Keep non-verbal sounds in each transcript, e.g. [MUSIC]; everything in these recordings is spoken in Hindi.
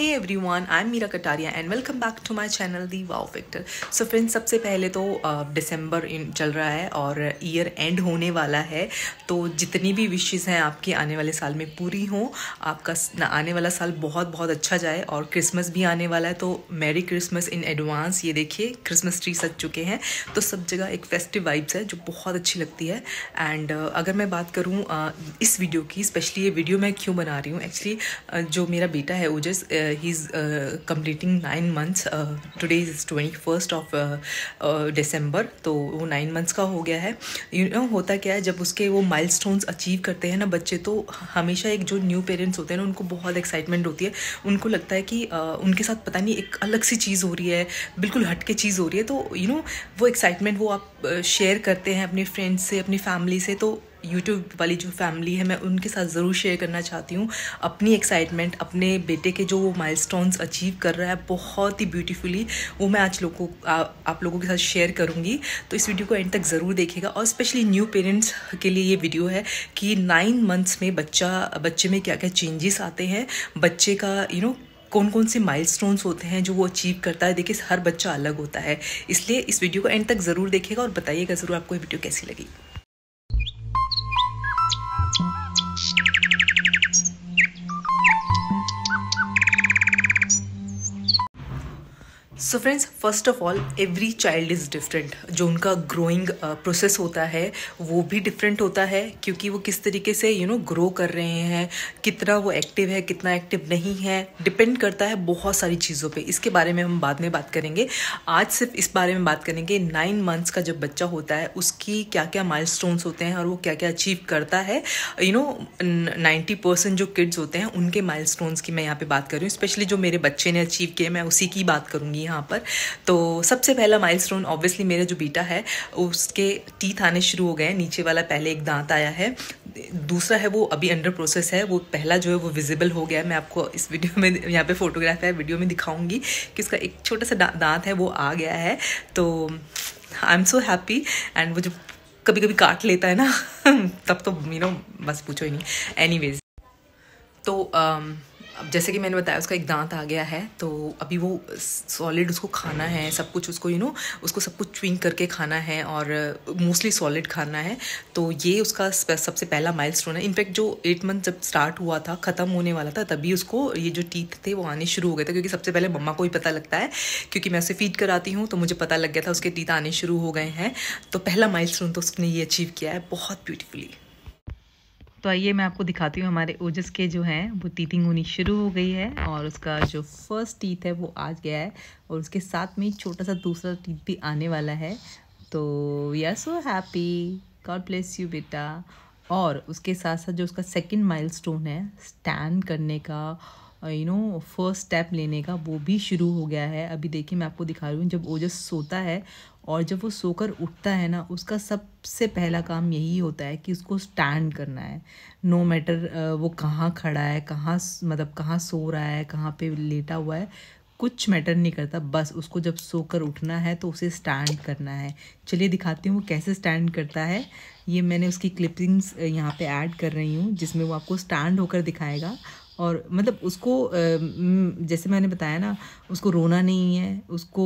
hey one I am Meera Kataria and welcome back to my channel the wow factor so friends सबसे पहले तो डिसम्बर uh, चल रहा है और ईयर एंड होने वाला है तो जितनी भी विशेज़ हैं आपकी आने वाले साल में पूरी हों आपका आने वाला साल बहुत बहुत अच्छा जाए और क्रिसमस भी आने वाला है तो मैरी क्रिसमस इन एडवांस ये देखिए क्रिसमस ट्री सज चुके हैं तो सब जगह एक फेस्टिव वाइब्स है जो बहुत अच्छी लगती है एंड uh, अगर मैं बात करूँ uh, इस वीडियो की स्पेशली ये वीडियो मैं क्यों बना रही हूँ एक्चुअली जो मेरा बेटा है Ojas he's uh, completing nine months uh, today is twenty first of December तो वो नाइन मंथ्स का हो गया है यू you नो know, होता क्या है जब उसके वो milestones अचीव करते हैं ना बच्चे तो हमेशा एक जो न्यू पेरेंट्स होते हैं ना उनको बहुत एक्साइटमेंट होती है उनको लगता है कि uh, उनके साथ पता नहीं एक अलग सी चीज़ हो रही है बिल्कुल हट के चीज़ हो रही है तो यू you नो know, वो एक्साइटमेंट वो आप शेयर uh, करते हैं अपने फ्रेंड्स से अपनी फैमिली से तो यूट्यूब वाली जो फैमिली है मैं उनके साथ ज़रूर शेयर करना चाहती हूँ अपनी एक्साइटमेंट अपने बेटे के जो वो माइल अचीव कर रहा है बहुत ही ब्यूटीफुली वो मैं आज लोगों आप लोगों के साथ शेयर करूँगी तो इस वीडियो को एंड तक ज़रूर देखेगा और स्पेशली न्यू पेरेंट्स के लिए ये वीडियो है कि नाइन मंथ्स में बच्चा बच्चे में क्या क्या चेंजेस आते हैं बच्चे का यू you नो know, कौन कौन से माइलस्टोन्स होते हैं जो वो अचीव करता है देखिए हर बच्चा अलग होता है इसलिए इस वीडियो को एंड तक ज़रूर देखिएगा और बताइएगा ज़रूर आपको ये वीडियो कैसी लगी so friends first of all every child is different जो उनका ग्रोइंग प्रोसेस uh, होता है वो भी डिफरेंट होता है क्योंकि वो किस तरीके से यू नो ग्रो कर रहे हैं कितना वो एक्टिव है कितना एक्टिव नहीं है डिपेंड करता है बहुत सारी चीज़ों पे इसके बारे में हम बाद में बात करेंगे आज सिर्फ इस बारे में बात करेंगे नाइन मंथ्स का जब बच्चा होता है उसकी क्या क्या माइल होते हैं और वो क्या क्या अचीव करता है यू नो नाइन्टी परसेंट जो किड्स होते हैं उनके माइल की मैं यहाँ पर बात कर रही हूँ स्पेशली जो मेरे बच्चे ने अचीव किए मैं उसी की बात करूँगी यहाँ पर तो सबसे पहला माइल स्टोन ऑब्वियसली मेरा जो बेटा है उसके टीथ आने शुरू हो गए नीचे वाला पहले एक दांत आया है दूसरा है वो अभी अंडर प्रोसेस है वो पहला जो है वो विजिबल हो गया है मैं आपको इस वीडियो में यहाँ पे फोटोग्राफ है वीडियो में दिखाऊंगी कि उसका एक छोटा सा दांत है वो आ गया है तो I am so happy and वो जो कभी कभी काट लेता है ना [LAUGHS] तब तो यू नो बस पूछो ही नहीं एनी तो um, अब जैसे कि मैंने बताया उसका एक दांत आ गया है तो अभी वो सॉलिड उसको खाना है सब कुछ उसको यू you नो know, उसको सब कुछ च्विंग करके खाना है और मोस्टली सॉलिड खाना है तो ये उसका सबसे पहला माइलस्टोन है इनफैक्ट जो एट मंथ जब स्टार्ट हुआ था ख़त्म होने वाला था तभी उसको ये जो टीथ थे वो आने शुरू हो गए थे क्योंकि सबसे पहले मम्मा को ही पता लगता है क्योंकि मैं उसे फीड कराती हूँ तो मुझे पता लग गया था उसके टीथ आने शुरू हो गए हैं तो पहला माइल तो उसने ये अचीव किया है बहुत ब्यूटीफुली तो आइए मैं आपको दिखाती हूँ हमारे ओजस के जो हैं वो टीथिंग होनी शुरू हो गई है और उसका जो फर्स्ट टीथ है वो आज गया है और उसके साथ में छोटा सा दूसरा टीथ भी आने वाला है तो we are so happy God bless you बेटा और उसके साथ साथ जो उसका सेकंड माइलस्टोन है स्टैंड करने का यू नो फर्स्ट स्टेप लेने का वो भी शुरू हो गया है अभी देखिए मैं आपको दिखा रही हूँ जब ओजस सोता है और जब वो सोकर उठता है ना उसका सबसे पहला काम यही होता है कि उसको स्टैंड करना है नो no मैटर uh, वो कहाँ खड़ा है कहाँ मतलब कहाँ सो रहा है कहाँ पे लेटा हुआ है कुछ मैटर नहीं करता बस उसको जब सोकर उठना है तो उसे स्टैंड करना है चलिए दिखाती हूँ वो कैसे स्टैंड करता है ये मैंने उसकी क्लिपिंग्स uh, यहाँ पे ऐड कर रही हूँ जिसमें वो आपको स्टैंड होकर दिखाएगा और मतलब उसको जैसे मैंने बताया ना उसको रोना नहीं है उसको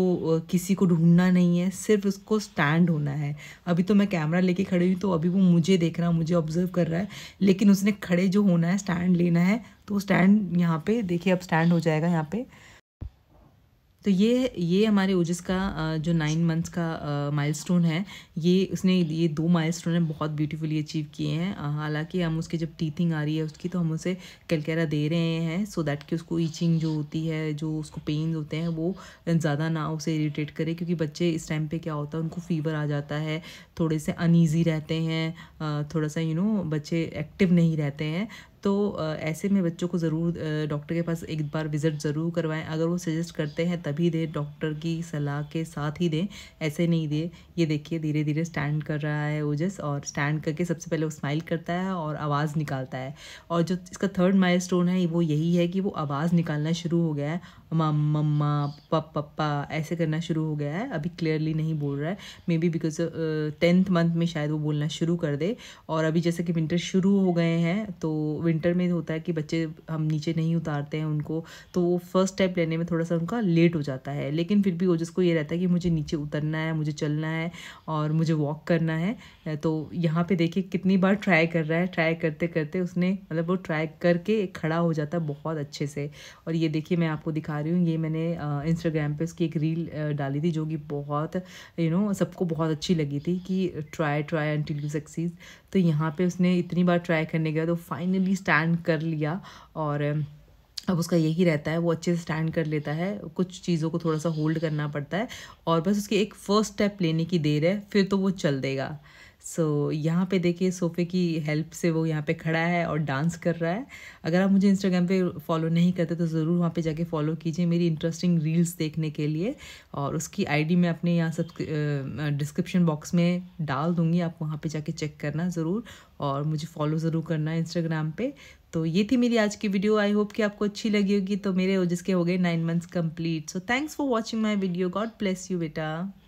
किसी को ढूंढना नहीं है सिर्फ उसको स्टैंड होना है अभी तो मैं कैमरा लेके खड़ी हुई तो अभी वो मुझे देख रहा है मुझे ऑब्जर्व कर रहा है लेकिन उसने खड़े जो होना है स्टैंड लेना है तो स्टैंड यहाँ पे देखिए अब स्टैंड हो जाएगा यहाँ पे तो ये ये हमारे ओजस का जो नाइन मंथ्स का माइलस्टोन है ये उसने ये दो माइलस्टोन है बहुत ब्यूटीफुली अचीव किए हैं हालांकि हम उसके जब टीथिंग आ रही है उसकी तो हम उसे कलकेरा दे रहे हैं सो दैट कि उसको ईचिंग जो होती है जो उसको पेन होते हैं वो ज़्यादा ना उसे इरीटेट करे क्योंकि बच्चे इस टाइम पर क्या होता है उनको फीवर आ जाता है थोड़े से अनईजी रहते हैं थोड़ा सा यू नो बच्चे एक्टिव नहीं रहते हैं तो ऐसे में बच्चों को ज़रूर डॉक्टर के पास एक बार विज़िट ज़रूर करवाएं अगर वो सजेस्ट करते हैं तभी दें डॉक्टर की सलाह के साथ ही दें ऐसे नहीं दें ये देखिए धीरे धीरे स्टैंड कर रहा है ओजस और स्टैंड करके सबसे पहले वो स्माइल करता है और आवाज़ निकालता है और जो इसका थर्ड स्टोन है वो यही है कि वो आवाज़ निकालना शुरू हो गया है मम्मा मम्मा पप पप्पा ऐसे करना शुरू हो गया है अभी क्लियरली नहीं बोल रहा है maybe because tenth month में शायद वो बोलना शुरू कर दे और अभी जैसे कि विंटर शुरू हो गए हैं तो विंटर में होता है कि बच्चे हम नीचे नहीं उतारते हैं उनको तो वो फर्स्ट स्टेप लेने में थोड़ा सा उनका लेट हो जाता है लेकिन फिर भी ओजस को ये रहता है कि मुझे नीचे उतरना है मुझे चलना है और मुझे वॉक करना है तो यहाँ पर देखिए कितनी बार ट्राई कर रहा है ट्राई करते करते उसने मतलब वो ट्राई करके खड़ा हो जाता है बहुत अच्छे से और ये देखिए मैं आपको दिखा रही हूँ ये मैंने इंस्टाग्राम पर उसकी एक रील डाली थी जो कि बहुत यू नो सबको बहुत अच्छी लगी थी कि try try until you succeed तो यहाँ पे उसने इतनी बार ट्राई करने गया तो फाइनली स्टैंड कर लिया और अब उसका यही रहता है वो अच्छे से स्टैंड कर लेता है कुछ चीज़ों को थोड़ा सा होल्ड करना पड़ता है और बस उसकी एक फ़र्स्ट स्टेप लेने की देर है फिर तो वो चल देगा सो so, यहाँ पे देखिए सोफ़े की हेल्प से वो यहाँ पे खड़ा है और डांस कर रहा है अगर आप मुझे इंस्टाग्राम पे फॉलो नहीं करते तो ज़रूर वहाँ पे जाके फॉलो कीजिए मेरी इंटरेस्टिंग रील्स देखने के लिए और उसकी आईडी मैं अपने यहाँ सब डिस्क्रिप्शन बॉक्स में डाल दूँगी आप वहाँ पर जाके चेक करना ज़रूर और मुझे फॉलो ज़रूर करना इंस्टाग्राम पर तो ये थी मेरी आज की वीडियो आई होप कि आपको अच्छी लगी होगी तो मेरे जिसके हो गए nine months complete so thanks for watching my video God bless you बेटा